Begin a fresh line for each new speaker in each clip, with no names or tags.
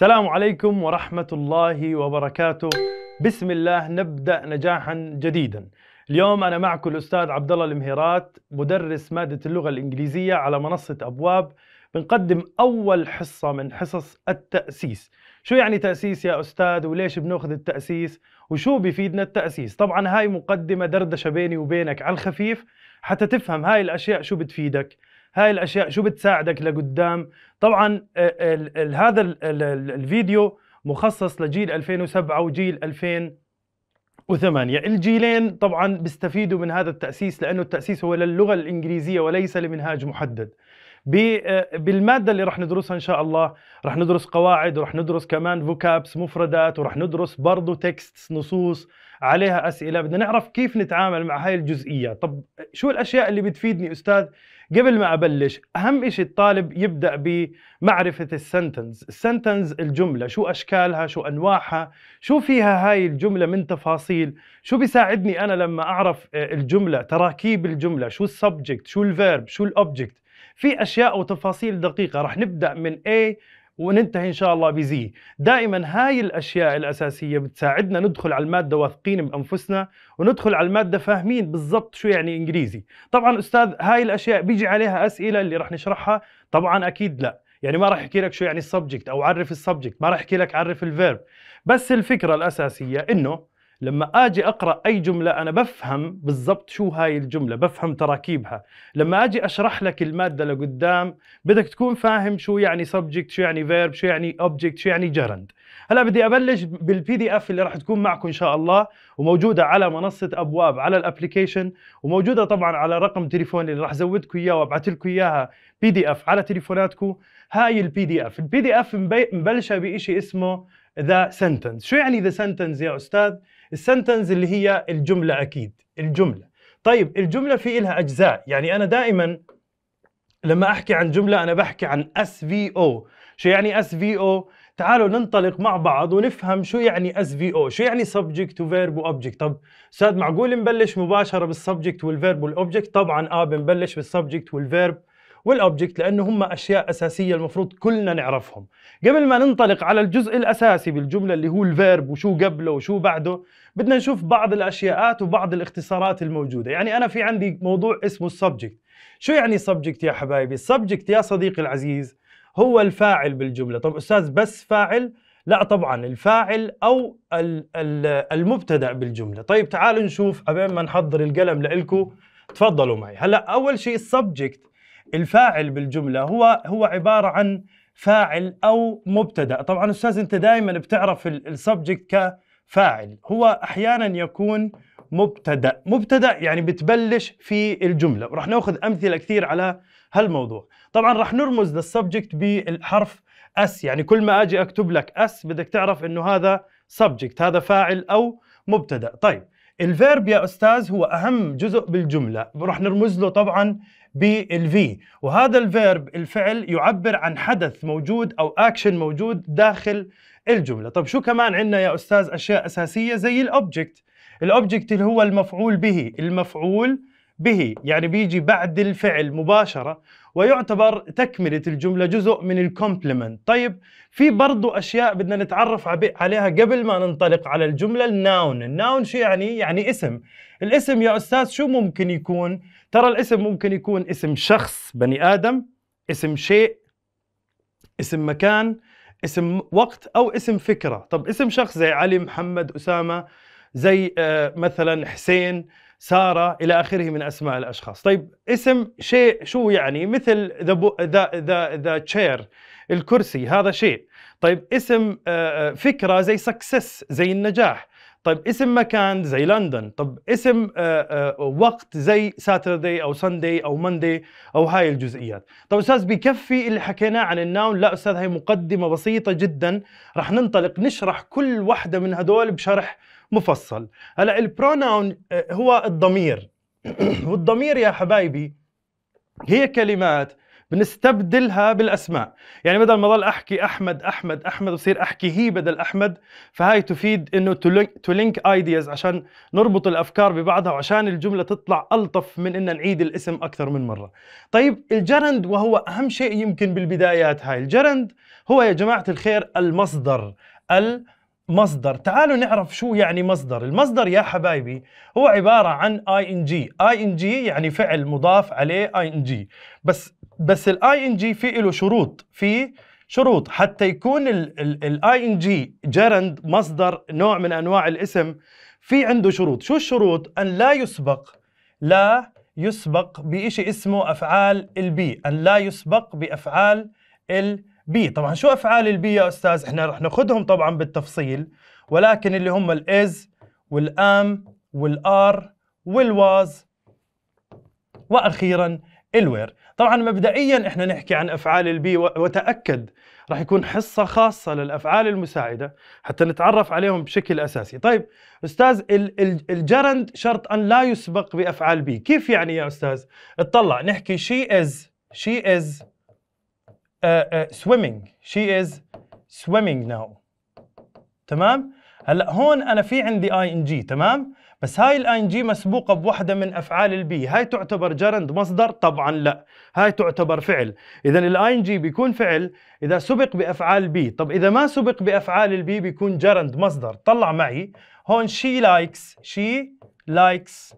السلام عليكم ورحمة الله وبركاته بسم الله نبدأ نجاحا جديدا اليوم أنا معكم الأستاذ عبد الله المهيرات مدرس مادة اللغة الإنجليزية على منصة أبواب بنقدم أول حصة من حصص التأسيس شو يعني تأسيس يا أستاذ وليش بناخذ التأسيس وشو بيفيدنا التأسيس طبعا هاي مقدمة دردشة بيني وبينك على الخفيف حتى تفهم هاي الأشياء شو بتفيدك هاي الاشياء شو بتساعدك لقدام طبعا آه، هذا الفيديو مخصص لجيل 2007 وجيل 2008 الجيلين طبعا بيستفيدوا من هذا التاسيس لانه التاسيس هو للغه الانجليزيه وليس لمنهاج محدد آه، بالمادة اللي رح ندرسها إن شاء الله رح ندرس قواعد ورح ندرس كمان فوكابس مفردات ورح ندرس برضو تكست نصوص عليها أسئلة بدنا نعرف كيف نتعامل مع هاي الجزئية طب شو الأشياء اللي بتفيدني أستاذ قبل ما ابلش اهم شيء الطالب يبدا بمعرفه السنتنز السنتنز الجمله شو اشكالها شو انواعها شو فيها هاي الجمله من تفاصيل شو بيساعدني انا لما اعرف آه، الجمله تراكيب الجمله شو السبجكت شو الفيرب شو الاوبجكت في اشياء وتفاصيل دقيقه رح نبدا من A وننتهي ان شاء الله بزي دائما هاي الاشياء الاساسيه بتساعدنا ندخل على الماده واثقين بانفسنا وندخل على الماده فاهمين بالضبط شو يعني انجليزي طبعا استاذ هاي الاشياء بيجي عليها اسئله اللي راح نشرحها طبعا اكيد لا يعني ما راح احكي لك شو يعني السبجكت او عرف السبجكت ما راح احكي لك عرف الفيرب بس الفكره الاساسيه انه لما اجي اقرا اي جمله انا بفهم بالضبط شو هاي الجمله بفهم تراكيبها لما اجي اشرح لك الماده لقدام بدك تكون فاهم شو يعني سبجكت شو يعني فيرب شو يعني اوبجكت شو يعني جرند هلا بدي ابلش بالبي دي اف اللي راح تكون معكم ان شاء الله وموجوده على منصه ابواب على الابلكيشن وموجوده طبعا على رقم تليفوني اللي راح ازودكم اياه وابعث لكم اياها بي دي اف على تليفوناتكم هاي البي دي اف البي دي اف مبلشه بشيء اسمه ذا سنتنس شو يعني ذا سنتنس يا استاذ السنتنس اللي هي الجمله اكيد الجمله طيب الجمله في إلها اجزاء يعني انا دائما لما احكي عن جمله انا بحكي عن اس في او شو يعني اس في او تعالوا ننطلق مع بعض ونفهم شو يعني اس في او شو يعني سبجكت وفيرب واوبجكت طب استاذ معقول نبلش مباشره بالسبجكت والفيرب والاوبجكت طبعا اه بنبلش بالسبجكت والفيرب والاوبجكت لانه هم اشياء اساسيه المفروض كلنا نعرفهم قبل ما ننطلق على الجزء الاساسي بالجمله اللي هو الفيرب وشو قبله وشو بعده بدنا نشوف بعض الاشياءات وبعض الاختصارات الموجوده يعني انا في عندي موضوع اسمه السبجكت شو يعني سبجكت يا حبايبي السبجكت يا صديقي العزيز هو الفاعل بالجمله طب استاذ بس فاعل لا طبعا الفاعل او المبتدا بالجمله طيب تعالوا نشوف قبل ما نحضر القلم لكم تفضلوا معي هلا اول شيء السبجكت الفاعل بالجملة هو هو عبارة عن فاعل أو مبتدأ طبعا أستاذ أنت دائما بتعرف السبجكت كفاعل هو أحيانا يكون مبتدأ مبتدأ يعني بتبلش في الجملة ورح ناخذ أمثلة كثير على هالموضوع طبعا رح نرمز للسبجكت بالحرف اس يعني كل ما اجي اكتب لك اس بدك تعرف انه هذا سبجكت هذا فاعل او مبتدا طيب الفيرب يا استاذ هو اهم جزء بالجمله رح نرمز له طبعا بالفي وهذا الفيرب الفعل يعبر عن حدث موجود أو أكشن موجود داخل الجملة طب شو كمان عندنا يا أستاذ أشياء أساسية زي الأوبجكت الأوبجكت اللي هو المفعول به المفعول به يعني بيجي بعد الفعل مباشرة ويعتبر تكملة الجملة جزء من الكومبلمنت طيب في برضو أشياء بدنا نتعرف عليها قبل ما ننطلق على الجملة الناون الناون شو يعني؟ يعني اسم الاسم يا أستاذ شو ممكن يكون؟ ترى الاسم ممكن يكون اسم شخص بني آدم اسم شيء اسم مكان اسم وقت أو اسم فكرة طب اسم شخص زي علي محمد أسامة زي آه، مثلا حسين سارة إلى آخره من أسماء الأشخاص طيب اسم شيء شو يعني مثل ذا ذا ذا تشير الكرسي هذا شيء طيب اسم آه، آه، فكرة زي سكسس زي النجاح طيب اسم مكان زي لندن طب اسم آه، آه، وقت زي ساتردي او سندي او مندي او هاي الجزئيات طب استاذ بكفي اللي حكيناه عن الناون لا استاذ هي مقدمه بسيطه جدا رح ننطلق نشرح كل واحده من هدول بشرح مفصل هلا البروناون آه، هو الضمير والضمير يا حبايبي هي كلمات بنستبدلها بالاسماء يعني بدل ما ضل احكي احمد احمد احمد بصير احكي هي بدل احمد فهاي تفيد انه تو لينك ايدياز عشان نربط الافكار ببعضها وعشان الجمله تطلع الطف من ان نعيد الاسم اكثر من مره طيب الجرند وهو اهم شيء يمكن بالبدايات هاي الجرند هو يا جماعه الخير المصدر ال مصدر تعالوا نعرف شو يعني مصدر المصدر يا حبايبي هو عبارة عن اي ان جي اي ان جي يعني فعل مضاف عليه اي ان جي بس بس الاي ان جي في له شروط في شروط حتى يكون الاي ان جي جرند مصدر نوع من انواع الاسم في عنده شروط شو الشروط ان لا يسبق لا يسبق بشيء اسمه افعال البي ان لا يسبق بافعال البي طبعا شو افعال البي يا استاذ احنا رح ناخذهم طبعا بالتفصيل ولكن اللي هم الاز والام والار والواز واخيرا الوير طبعا مبدئيا احنا نحكي عن افعال البي وتاكد راح يكون حصه خاصه للافعال المساعده حتى نتعرف عليهم بشكل اساسي طيب استاذ الجرند شرط ان لا يسبق بافعال بي كيف يعني يا استاذ اطلع نحكي شي از شي از سويمينج شي swimming سويمينج ناو swimming تمام هلا هون انا في عندي اي ان جي تمام بس هاي الاي ان جي مسبوقه بوحده من افعال البي هاي تعتبر جرند مصدر طبعا لا هاي تعتبر فعل اذا الاي ان جي بيكون فعل اذا سبق بافعال بي طب اذا ما سبق بافعال البي بيكون جرند مصدر طلع معي هون شي لايكس شي لايكس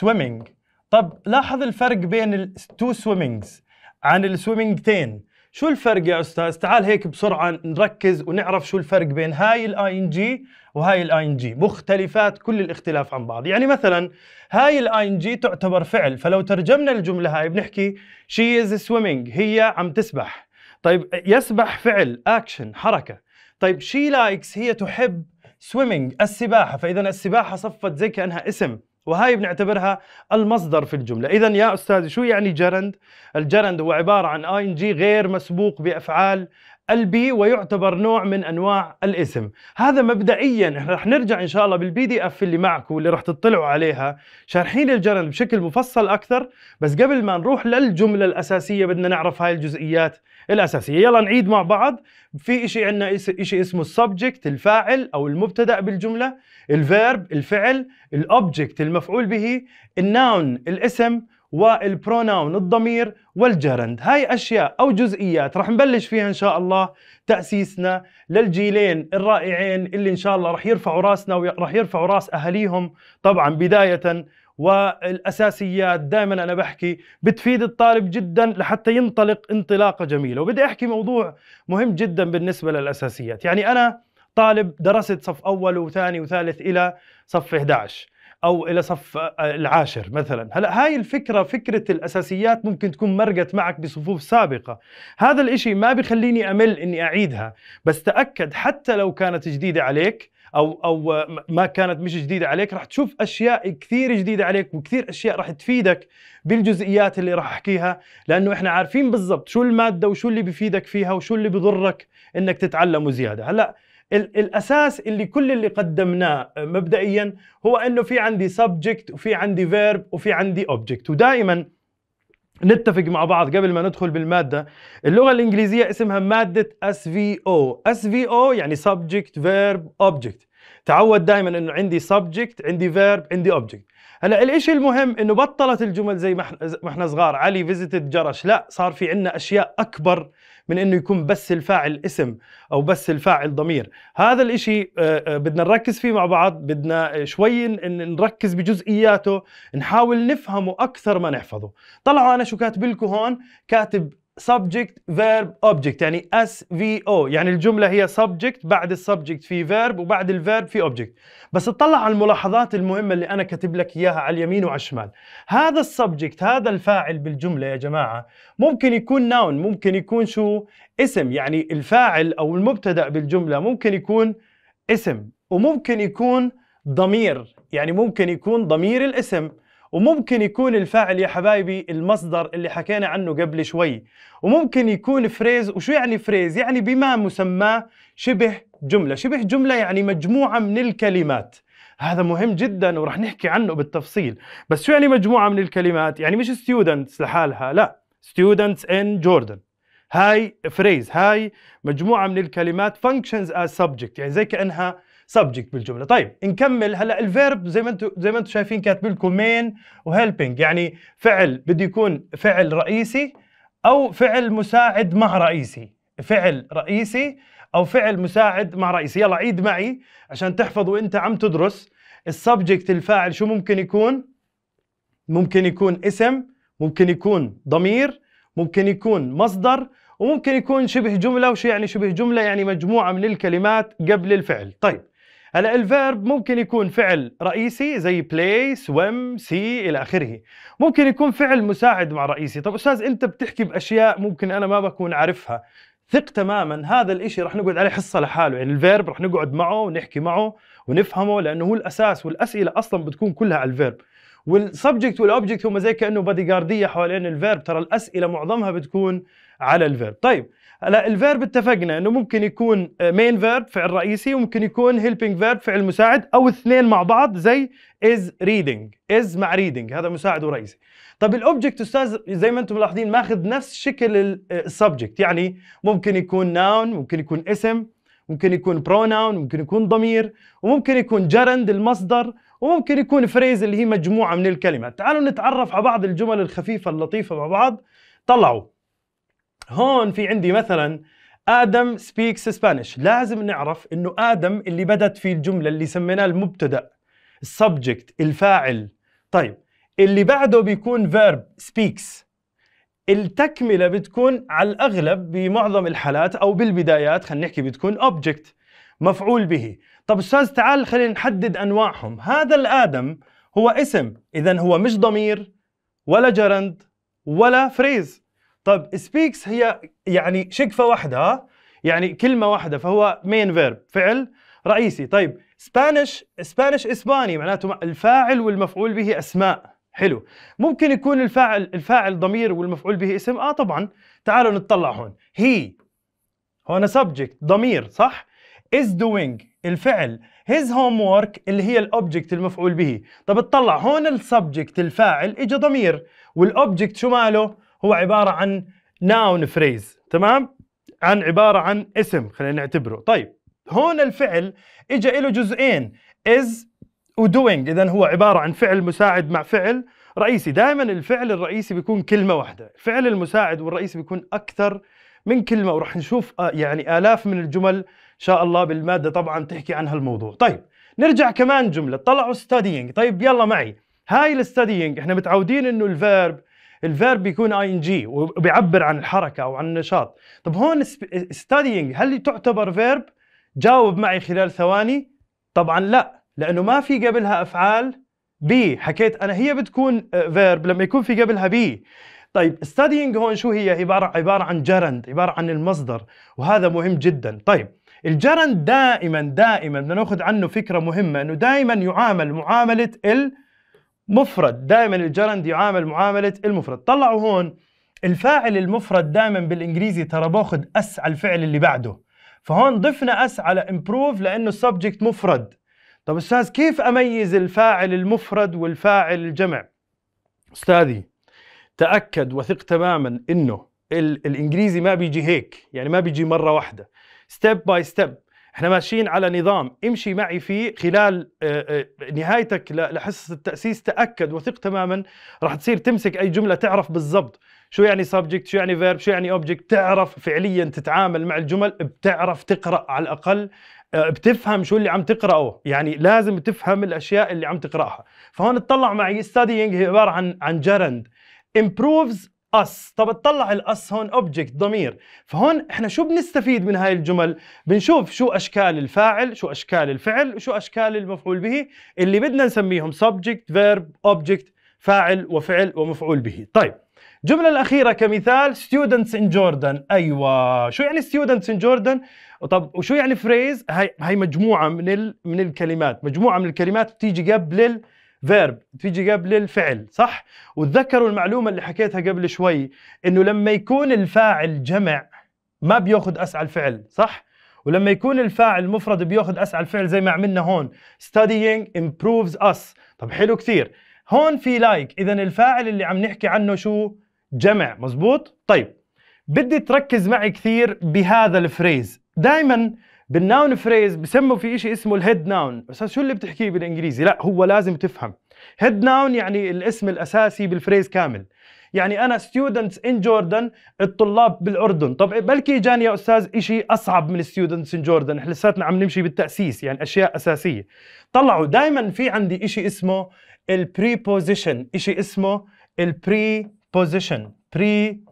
swimming طب لاحظ الفرق بين التو سويمينجز عن السويمينجتين شو الفرق يا استاذ تعال هيك بسرعه نركز ونعرف شو الفرق بين هاي الاي ان جي وهاي الاي ان جي مختلفات كل الاختلاف عن بعض يعني مثلا هاي الاي ان جي تعتبر فعل فلو ترجمنا الجمله هاي بنحكي شي از سويمينج هي عم تسبح طيب يسبح فعل اكشن حركه طيب شي لايكس هي تحب سويمينج السباحه فاذا السباحه صفت زي كانها اسم وهاي بنعتبرها المصدر في الجملة إذا يا أستاذي شو يعني جرند؟ الجرند هو عبارة عن آي جي غير مسبوق بأفعال البي ويعتبر نوع من انواع الاسم هذا مبدئيا احنا رح نرجع ان شاء الله بالبي دي اف اللي معكم اللي رح تطلعوا عليها شارحين الجرند بشكل مفصل اكثر بس قبل ما نروح للجمله الاساسيه بدنا نعرف هاي الجزئيات الاساسيه يلا نعيد مع بعض في شيء عندنا شيء اسمه السبجكت الفاعل او المبتدا بالجمله الفيرب الفعل الاوبجكت المفعول به الناون الاسم والبروناون الضمير والجرند هاي أشياء أو جزئيات رح نبلش فيها إن شاء الله تأسيسنا للجيلين الرائعين اللي إن شاء الله رح يرفعوا راسنا ورح يرفعوا راس أهاليهم طبعا بداية والاساسيات دائما انا بحكي بتفيد الطالب جدا لحتى ينطلق انطلاقه جميله وبدي احكي موضوع مهم جدا بالنسبه للاساسيات يعني انا طالب درست صف اول وثاني وثالث الى صف 11 او الى صف العاشر مثلا هلا هاي الفكره فكره الاساسيات ممكن تكون مرقت معك بصفوف سابقه هذا الاشي ما بخليني امل اني اعيدها بس تاكد حتى لو كانت جديده عليك او او ما كانت مش جديده عليك راح تشوف اشياء كثير جديده عليك وكثير اشياء راح تفيدك بالجزئيات اللي راح احكيها لانه احنا عارفين بالضبط شو الماده وشو اللي بفيدك فيها وشو اللي بضرك انك تتعلمه زياده هلا الاساس اللي كل اللي قدمناه مبدئيا هو انه في عندي سبجكت وفي عندي فيرب وفي عندي اوبجكت ودائما نتفق مع بعض قبل ما ندخل بالماده اللغه الانجليزيه اسمها ماده اس في او اس في او يعني سبجكت فيرب اوبجكت تعود دائما انه عندي سبجكت عندي فيرب عندي اوبجكت هلا الاشي المهم انه بطلت الجمل زي ما احنا صغار علي فيزيتد جرش لا صار في عندنا اشياء اكبر من انه يكون بس الفاعل اسم او بس الفاعل ضمير هذا الاشي آه، آه، بدنا نركز فيه مع بعض بدنا آه، شوي نركز بجزئياته نحاول نفهمه اكثر ما نحفظه طلعوا انا شو كاتب لكم هون كاتب subject verb object يعني اس في او يعني الجمله هي subject بعد السبجكت في verb وبعد الverb في object بس اطلع على الملاحظات المهمه اللي انا كاتب لك اياها على اليمين وعلى الشمال هذا السبجكت هذا الفاعل بالجمله يا جماعه ممكن يكون noun ممكن يكون شو اسم يعني الفاعل او المبتدا بالجمله ممكن يكون اسم وممكن يكون ضمير يعني ممكن يكون ضمير الاسم وممكن يكون الفاعل يا حبايبي المصدر اللي حكينا عنه قبل شوي وممكن يكون فريز وشو يعني فريز يعني بما مسماه شبه جملة شبه جملة يعني مجموعة من الكلمات هذا مهم جدا ورح نحكي عنه بالتفصيل بس شو يعني مجموعة من الكلمات يعني مش students لحالها لا students in Jordan هاي فريز هاي مجموعة من الكلمات functions as subject يعني زي كأنها سبجكت بالجمله طيب نكمل هلا الفيرب زي ما انتم زي ما انتم شايفين كاتب لكم مين وهيلبينج يعني فعل بده يكون فعل رئيسي او فعل مساعد مع رئيسي فعل رئيسي او فعل مساعد مع رئيسي يلا عيد معي عشان تحفظ وانت عم تدرس السبجكت الفاعل شو ممكن يكون ممكن يكون اسم ممكن يكون ضمير ممكن يكون مصدر وممكن يكون شبه جمله وشو يعني شبه جمله يعني مجموعه من الكلمات قبل الفعل طيب هلا الفيرب ممكن يكون فعل رئيسي زي بلاي سويم سي الى اخره ممكن يكون فعل مساعد مع رئيسي طب استاذ انت بتحكي باشياء ممكن انا ما بكون عارفها ثق تماما هذا الإشي رح نقعد عليه حصه لحاله يعني الفيرب رح نقعد معه ونحكي معه ونفهمه لانه هو الاساس والاسئله اصلا بتكون كلها على الفيرب والسبجكت والاوبجكت هم زي كانه بادي جارديه حوالين الفيرب ترى الاسئله معظمها بتكون على الفيرب طيب هلا الفيرب اتفقنا انه ممكن يكون مين فيرب فعل رئيسي وممكن يكون هيلبينج فيرب فعل مساعد او اثنين مع بعض زي از ريدنج از مع ريدنج هذا مساعد ورئيسي طب الاوبجكت استاذ زي ما انتم ملاحظين ماخذ نفس شكل السبجكت يعني ممكن يكون ناون ممكن يكون اسم ممكن يكون بروناون ممكن يكون ضمير وممكن يكون جرند المصدر وممكن يكون فريز اللي هي مجموعه من الكلمات تعالوا نتعرف على بعض الجمل الخفيفه اللطيفه مع بعض طلعوا هون في عندي مثلا ادم سبيكس سبانيش لازم نعرف انه ادم اللي بدت فيه الجمله اللي سميناه المبتدا السبجكت الفاعل طيب اللي بعده بيكون فيرب سبيكس التكمله بتكون على الاغلب بمعظم الحالات او بالبدايات خلينا نحكي بتكون اوبجكت مفعول به طب استاذ تعال خلينا نحدد انواعهم هذا الادم هو اسم اذا هو مش ضمير ولا جرند ولا فريز طيب سبيكس هي يعني شقفه واحده يعني كلمه واحده فهو مين فيرب فعل رئيسي طيب سبانش سبانش اسباني معناته الفاعل والمفعول به اسماء حلو ممكن يكون الفاعل الفاعل ضمير والمفعول به اسم اه طبعا تعالوا نطلع هون هي هون سبجكت ضمير صح is doing الفعل his homework اللي هي الاوبجكت المفعول به طب اطلع هون السبجكت الفاعل اجى ضمير والاوبجكت شو ماله هو عباره عن ناون فريز تمام عن عباره عن اسم خلينا نعتبره طيب هون الفعل اجى له جزئين is و doing اذا هو عباره عن فعل مساعد مع فعل رئيسي دائما الفعل الرئيسي بيكون كلمه واحده الفعل المساعد والرئيسي بيكون اكثر من كلمه ورح نشوف آه، يعني الاف من الجمل ان شاء الله بالماده طبعا تحكي عن هالموضوع طيب نرجع كمان جمله طلعوا studying طيب يلا معي هاي الستادينج احنا متعودين انه الفيرب الفيرب بيكون اي ان جي وبيعبر عن الحركه او عن النشاط طب هون ستادينج هل تعتبر فيرب جاوب معي خلال ثواني طبعا لا لانه ما في قبلها افعال بي حكيت انا هي بتكون فيرب آه، لما يكون في قبلها بي طيب ستاديينج هون شو هي عبارة عبارة عن جرند عبارة عن المصدر وهذا مهم جدا طيب الجرند دائما دائما بدنا ناخذ عنه فكرة مهمة انه دائما يعامل معاملة ال مفرد دائما الجرند يعامل معامله المفرد طلعوا هون الفاعل المفرد دائما بالانجليزي ترى باخذ اس على الفعل اللي بعده فهون ضفنا اس على امبروف لانه السبجكت مفرد طب استاذ كيف اميز الفاعل المفرد والفاعل الجمع استاذي تاكد وثق تماما انه الانجليزي ما بيجي هيك يعني ما بيجي مره واحده ستيب باي ستيب احنا ماشيين على نظام امشي معي فيه خلال آه، آه، نهايتك لحصه التاسيس تاكد وثق تماما راح تصير تمسك اي جمله تعرف بالضبط شو يعني سبجكت شو يعني فيرب شو يعني اوبجكت تعرف فعليا تتعامل مع الجمل بتعرف تقرا على الاقل آه، بتفهم شو اللي عم تقراه يعني لازم تفهم الاشياء اللي عم تقراها فهون اطلع معي studying هي عباره عن عن جرند improves اس طب اطلع الاس هون اوبجكت ضمير فهون احنا شو بنستفيد من هاي الجمل بنشوف شو اشكال الفاعل شو اشكال الفعل وشو اشكال المفعول به اللي بدنا نسميهم subject verb object فاعل وفعل ومفعول به طيب الجملة الأخيرة كمثال students in Jordan أيوة شو يعني students in Jordan طب وشو يعني phrase هاي هاي مجموعة من ال... من الكلمات مجموعة من الكلمات بتيجي قبل فيرب تيجي قبل الفعل صح وتذكروا المعلومه اللي حكيتها قبل شوي انه لما يكون الفاعل جمع ما بياخذ اسعى الفعل صح ولما يكون الفاعل مفرد بياخذ اسعى الفعل زي ما عملنا هون studying improves us طب حلو كثير هون في لايك like. اذا الفاعل اللي عم نحكي عنه شو جمع مزبوط طيب بدي تركز معي كثير بهذا الفريز دائما بالناون فريز بسموا في شيء اسمه الهيد ناون بس شو اللي بتحكيه بالانجليزي لا هو لازم تفهم هيد ناون يعني الاسم الاساسي بالفريز كامل يعني انا ستودنتس ان جوردن الطلاب بالاردن طب بلكي جاني يا استاذ شيء اصعب من ستودنتس ان جوردن احنا لساتنا عم نمشي بالتاسيس يعني اشياء اساسيه طلعوا دائما في عندي شيء اسمه البريبوزيشن شيء اسمه البريبوزيشن بري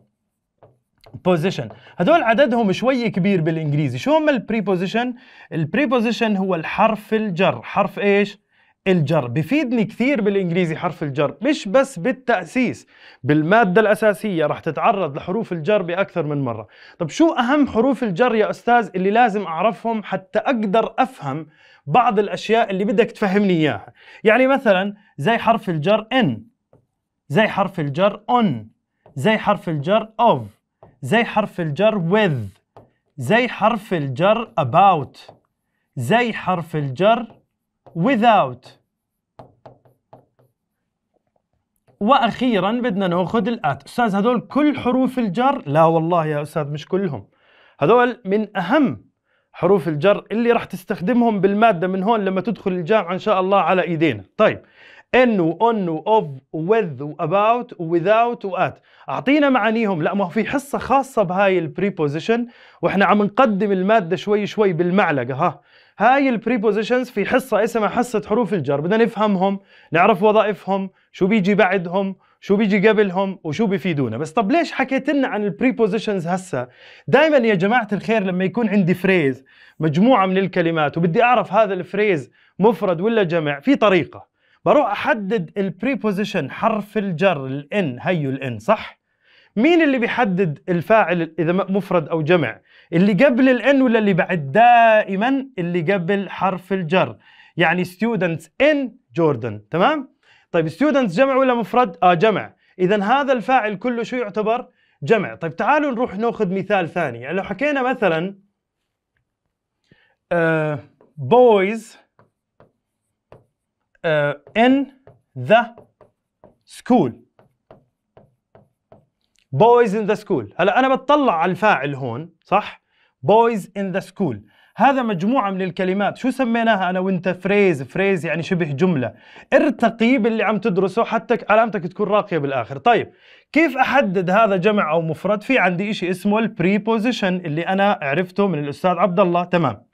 بوزيشن هدول عددهم شوي كبير بالانجليزي شو هم البريبوزيشن البريبوزيشن هو الحرف الجر حرف ايش الجر بفيدني كثير بالانجليزي حرف الجر مش بس بالتاسيس بالماده الاساسيه راح تتعرض لحروف الجر باكثر من مره طب شو اهم حروف الجر يا استاذ اللي لازم اعرفهم حتى اقدر افهم بعض الاشياء اللي بدك تفهمني اياها يعني مثلا زي حرف الجر ان زي حرف الجر اون زي حرف الجر اوف زي حرف الجر with زي حرف الجر about زي حرف الجر without واخيرا بدنا ناخذ الات استاذ هذول كل حروف الجر لا والله يا استاذ مش كلهم هذول من اهم حروف الجر اللي راح تستخدمهم بالماده من هون لما تدخل الجامعه ان شاء الله على ايدينا طيب ان اون اوف وذ واباوت وذاوت وات اعطينا معانيهم لا ما هو في حصه خاصه بهاي البريبوزيشن واحنا عم نقدم الماده شوي شوي بالمعلقه ها هاي البريبوزيشنز في حصه اسمها حصه حروف الجر بدنا نفهمهم نعرف وظائفهم شو بيجي بعدهم شو بيجي قبلهم وشو بيفيدونا بس طب ليش حكيت لنا عن البريبوزيشنز هسه دائما يا جماعه الخير لما يكون عندي فريز مجموعه من الكلمات وبدي اعرف هذا الفريز مفرد ولا جمع في طريقه بروح احدد البريبوزيشن حرف الجر الان هيو الان صح مين اللي بيحدد الفاعل اذا مفرد او جمع اللي قبل الان ولا اللي بعد دائما اللي قبل حرف الجر يعني ستودنتس ان جوردن تمام طيب ستودنتس جمع ولا مفرد اه جمع اذا هذا الفاعل كله شو يعتبر جمع طيب تعالوا نروح ناخذ مثال ثاني يعني لو حكينا مثلا uh, آه، بويز آه، in the school boys in the school هلا انا بتطلع على الفاعل هون صح boys in the school هذا مجموعة من الكلمات شو سميناها أنا وأنت فريز فريز يعني شبه جملة ارتقي باللي عم تدرسه حتى علامتك تكون راقية بالآخر طيب كيف أحدد هذا جمع أو مفرد في عندي إشي اسمه البريبوزيشن اللي أنا عرفته من الأستاذ عبد الله تمام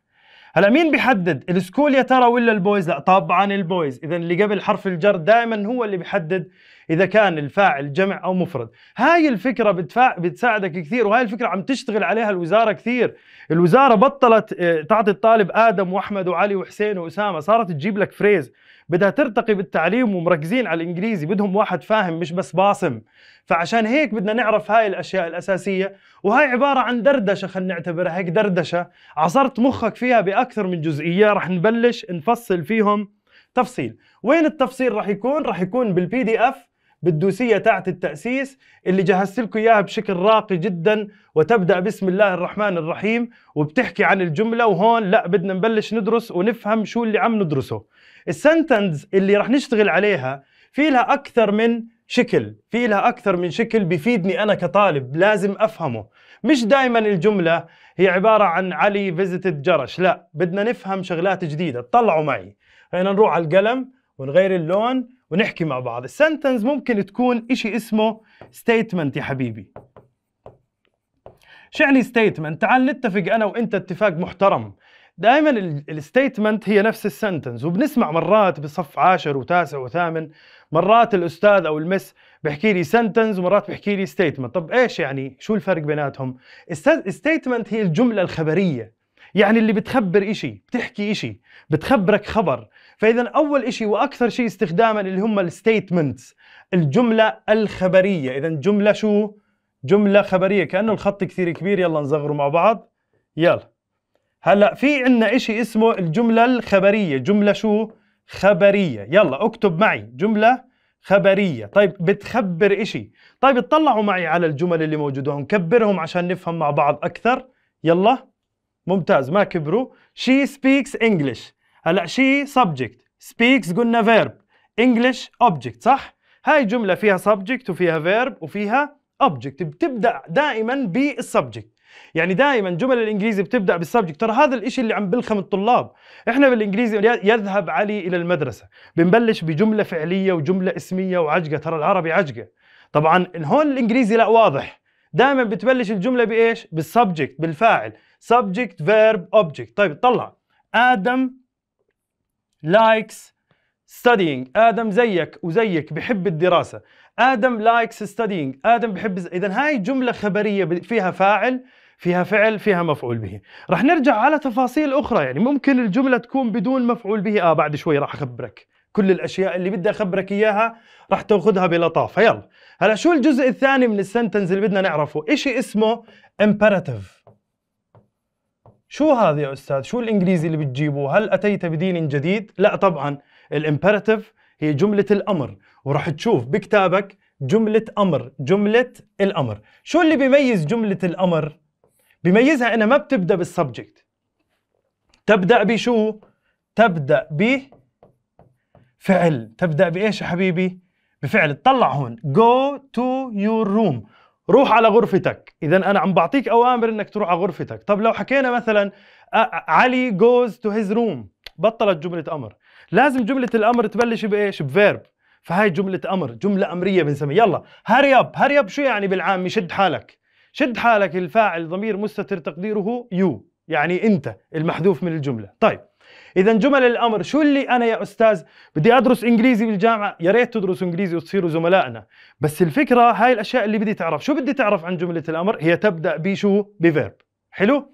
هلا مين بيحدد السكول يا ترى ولا البويز لا طبعا البويز اذا اللي قبل حرف الجر دائما هو اللي بيحدد اذا كان الفاعل جمع او مفرد هاي الفكره بتفا... بتساعدك كثير وهاي الفكره عم تشتغل عليها الوزاره كثير الوزاره بطلت آه، تعطي الطالب ادم واحمد وعلي وحسين واسامه صارت تجيب لك فريز بدها ترتقي بالتعليم ومركزين على الانجليزي بدهم واحد فاهم مش بس باصم فعشان هيك بدنا نعرف هاي الاشياء الاساسيه وهاي عباره عن دردشه خلينا نعتبرها هيك دردشه عصرت مخك فيها باكثر من جزئيه رح نبلش نفصل فيهم تفصيل وين التفصيل رح يكون رح يكون بالبي دي اف بالدوسية تاعت التأسيس اللي جهزت لكم إياها بشكل راقي جدا وتبدأ بسم الله الرحمن الرحيم وبتحكي عن الجملة وهون لا بدنا نبلش ندرس ونفهم شو اللي عم ندرسه السنتنز اللي رح نشتغل عليها في لها اكثر من شكل في لها اكثر من شكل بفيدني انا كطالب لازم افهمه مش دائما الجمله هي عباره عن علي فيزيتد جرش لا بدنا نفهم شغلات جديده طلعوا معي خلينا نروح على القلم ونغير اللون ونحكي مع بعض السنتنز ممكن تكون إشي اسمه ستيتمنت يا حبيبي شو يعني ستيتمنت تعال نتفق انا وانت اتفاق محترم دائما الستيتمنت هي نفس السنتنس وبنسمع مرات بصف عاشر وتاسع وثامن مرات الاستاذ او المس بحكي لي سنتنس ومرات بحكي لي ستيتمنت طب ايش يعني شو الفرق بيناتهم الستيتمنت هي الجمله الخبريه يعني اللي بتخبر إشي بتحكي إشي بتخبرك خبر فإذا أول إشي وأكثر شيء استخداما اللي هم الستيتمنتس الجملة الخبرية إذا جملة شو؟ جملة خبرية كأنه الخط كثير كبير يلا نصغره مع بعض يلا هلا في عندنا شيء اسمه الجمله الخبريه جمله شو خبريه يلا اكتب معي جمله خبريه طيب بتخبر شيء طيب اطلعوا معي على الجمل اللي موجوده هون كبرهم عشان نفهم مع بعض اكثر يلا ممتاز ما كبروا she speaks English هلا she subject speaks قلنا verb English object صح هاي جمله فيها subject وفيها verb وفيها object بتبدا دائما بالsubject يعني دائما جمل الانجليزي بتبدا بالسبجكت ترى هذا الشيء اللي عم بلخم الطلاب احنا بالانجليزي يذهب علي الى المدرسه بنبلش بجمله فعليه وجمله اسميه وعجقه ترى العربي عجقه طبعا هون الانجليزي لا واضح دائما بتبلش الجمله بايش بالسبجكت بالفاعل سبجكت فيرب اوبجكت طيب طلع ادم لايكس studying ادم زيك وزيك بحب الدراسه ادم لايكس studying ادم بحب اذا هاي جمله خبريه فيها فاعل فيها فعل فيها مفعول به رح نرجع على تفاصيل أخرى يعني ممكن الجملة تكون بدون مفعول به آه بعد شوي رح أخبرك كل الأشياء اللي بدي أخبرك إياها رح تأخذها بلطافة يلا هلا شو الجزء الثاني من السنتنز اللي بدنا نعرفه إشي اسمه imperative شو هذا يا أستاذ شو الإنجليزي اللي بتجيبه هل أتيت بدين جديد لا طبعا الامبراتيف هي جملة الأمر ورح تشوف بكتابك جملة أمر جملة الأمر شو اللي بيميز جملة الأمر بيميزها انها ما بتبدا بالسبجكت تبدا بشو تبدا بفعل تبدا بايش يا حبيبي بفعل اطلع هون جو تو يور روم روح على غرفتك اذا انا عم بعطيك اوامر انك تروح على غرفتك طب لو حكينا مثلا علي جوز تو هيز روم بطلت جمله امر لازم جمله الامر تبلش بايش بفيرب فهاي جمله امر جمله امريه بنسميها يلا هاري اب هاري اب شو يعني بالعام شد حالك شد حالك الفاعل ضمير مستتر تقديره يو يعني انت المحذوف من الجمله طيب اذا جمل الامر شو اللي انا يا استاذ بدي ادرس انجليزي بالجامعه يا ريت تدرسوا انجليزي وتصيروا زملائنا بس الفكره هاي الاشياء اللي بدي تعرف شو بدي تعرف عن جمله الامر هي تبدا بشو بفيرب حلو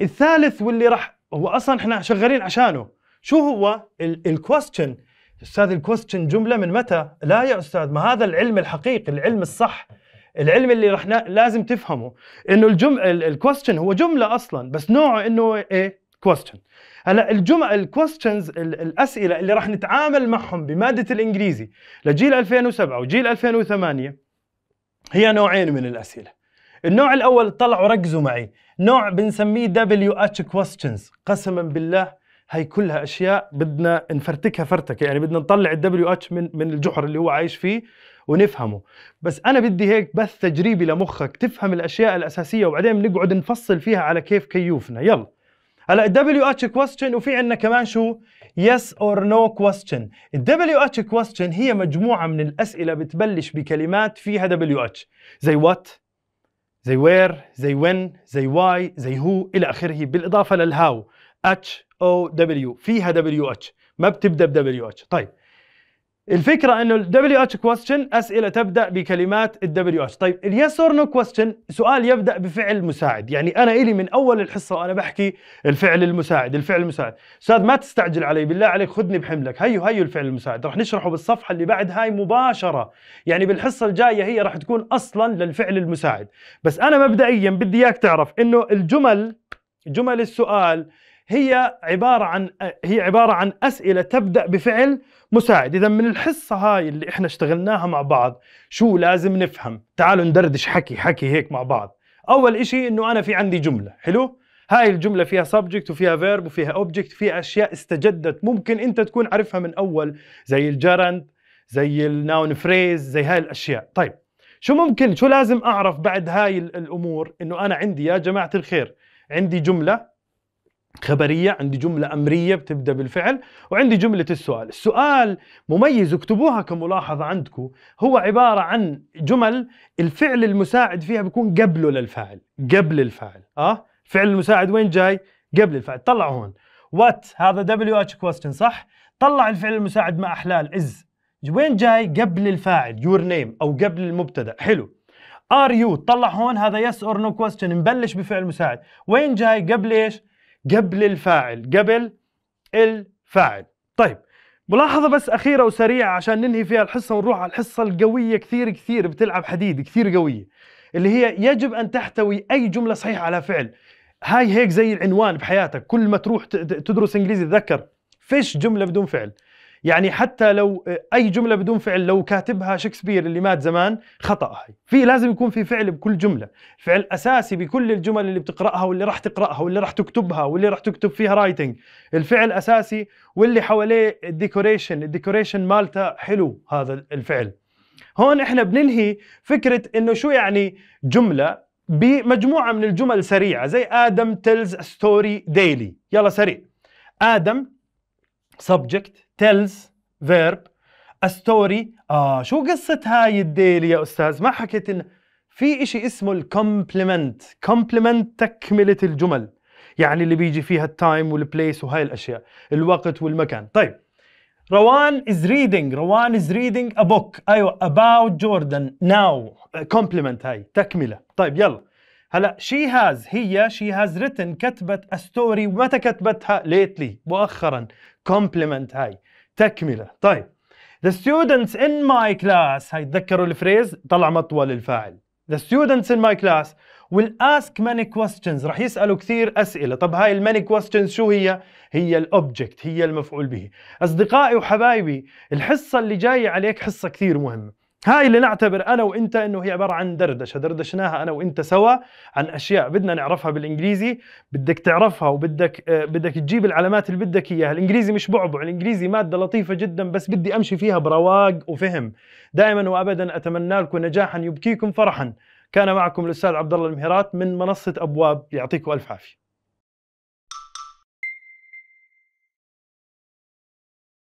الثالث واللي راح هو اصلا احنا شغالين عشانه شو هو الكويستشن استاذ الكويستشن جمله من متى لا يا استاذ ما هذا العلم الحقيقي العلم الصح العلم اللي رح لازم تفهمه انه الجم الكويستشن هو جمله اصلا بس نوعه انه ايه كويستشن هلا الجمل الكويستشنز الاسئله اللي راح نتعامل معهم بماده الانجليزي لجيل 2007 وجيل 2008 هي نوعين من الاسئله النوع الاول طلعوا ركزوا معي نوع بنسميه دبليو اتش كويستشنز قسما بالله هاي كلها اشياء بدنا نفرتكها فرتكه يعني بدنا نطلع الدبليو اتش من من الجحر اللي هو عايش فيه ونفهمه بس انا بدي هيك بث تجريبي لمخك تفهم الاشياء الاساسيه وبعدين نقعد نفصل فيها على كيف كيوفنا يلا هلا الدبليو اتش كويستشن وفي عندنا كمان شو يس اور نو كويستشن الدبليو اتش كويستشن هي مجموعه من الاسئله بتبلش بكلمات فيها دبليو اتش زي وات زي وير زي وين زي واي زي هو الى اخره بالاضافه للهاو اتش او دبليو فيها دبليو اتش ما بتبدا بدبليو اتش طيب الفكره انه الدبليو اتش كويستشن اسئله تبدا بكلمات الدبليو اتش طيب اليس اور نو كويستشن سؤال يبدا بفعل مساعد يعني انا الي من اول الحصه وانا بحكي الفعل المساعد الفعل المساعد استاذ ما تستعجل علي بالله عليك خذني بحملك هيو هيو الفعل المساعد رح نشرحه بالصفحه اللي بعد هاي مباشره يعني بالحصه الجايه هي رح تكون اصلا للفعل المساعد بس انا مبدئيا بدي اياك تعرف انه الجمل جمل السؤال هي عبارة عن هي عبارة عن أسئلة تبدأ بفعل مساعد إذا من الحصة هاي اللي إحنا اشتغلناها مع بعض شو لازم نفهم تعالوا ندردش حكي حكي هيك مع بعض أول إشي إنه أنا في عندي جملة حلو هاي الجملة فيها subject وفيها verb وفيها object فيها أشياء استجدت ممكن أنت تكون عارفها من أول زي الجرند زي الناون فريز زي هاي الأشياء طيب شو ممكن شو لازم أعرف بعد هاي الأمور إنه أنا عندي يا جماعة الخير عندي جملة خبريه عندي جمله امريه بتبدا بالفعل وعندي جمله السؤال السؤال مميز اكتبوها كملاحظه عندكم هو عباره عن جمل الفعل المساعد فيها بيكون قبله للفاعل قبل الفاعل اه الفعل المساعد وين جاي قبل الفاعل طلع هون وات هذا دبليو اتش كويستشن صح طلع الفعل المساعد مع احلال از وين جاي قبل الفاعل يور نيم او قبل المبتدا حلو ار يو طلع هون هذا يس اور نو question نبلش بفعل مساعد وين جاي قبل ايش قبل الفاعل قبل الفاعل طيب ملاحظة بس أخيرة وسريعة عشان ننهي فيها الحصة ونروح على الحصة القوية كثير كثير بتلعب حديد كثير قوية اللي هي يجب أن تحتوي أي جملة صحيحة على فعل هاي هيك زي العنوان بحياتك كل ما تروح تدرس إنجليزي تذكر فيش جملة بدون فعل يعني حتى لو اي جمله بدون فعل لو كاتبها شكسبير اللي مات زمان خطا هي في لازم يكون في فعل بكل جمله فعل اساسي بكل الجمل اللي بتقراها واللي راح تقراها واللي راح تكتبها واللي راح تكتب فيها رايتنج الفعل اساسي واللي حواليه الديكوريشن الديكوريشن مالته حلو هذا الفعل هون احنا بننهي فكره انه شو يعني جمله بمجموعه من الجمل سريعه زي ادم تيلز ستوري ديلي يلا سريع ادم subject tells verb a story آه شو قصة هاي الديلي يا أستاذ ما حكيت لنا في إشي اسمه الكومبلمنت كومبلمنت تكملة الجمل يعني اللي بيجي فيها التايم والبليس وهاي الأشياء الوقت والمكان طيب روان is reading روان is reading a book أيوة about Jordan now compliment هاي تكملة طيب يلا هلا شي هاز هي شي هاز ريتن كتبت ستوري ومتى كتبتها ليتلي مؤخرا كومبلمنت هاي تكمله طيب The students in my class هاي تذكروا الفريز طلع مطول الفاعل The students in my class will ask many questions رح يسألوا كثير أسئلة طب هاي الماني questions شو هي؟ هي الأوبجكت هي المفعول به أصدقائي وحبايبي الحصة اللي جاية عليك حصة كثير مهمة هاي اللي نعتبر انا وانت انه هي عباره عن دردشه دردشناها انا وانت سوا عن اشياء بدنا نعرفها بالانجليزي بدك تعرفها وبدك آه، بدك تجيب العلامات اللي بدك اياها الانجليزي مش بعبع الانجليزي ماده لطيفه جدا بس بدي امشي فيها برواق وفهم دائما وابدا اتمنى لكم نجاحا يبكيكم فرحا كان معكم الاستاذ عبد الله المهيرات من منصه ابواب يعطيكم الف عافيه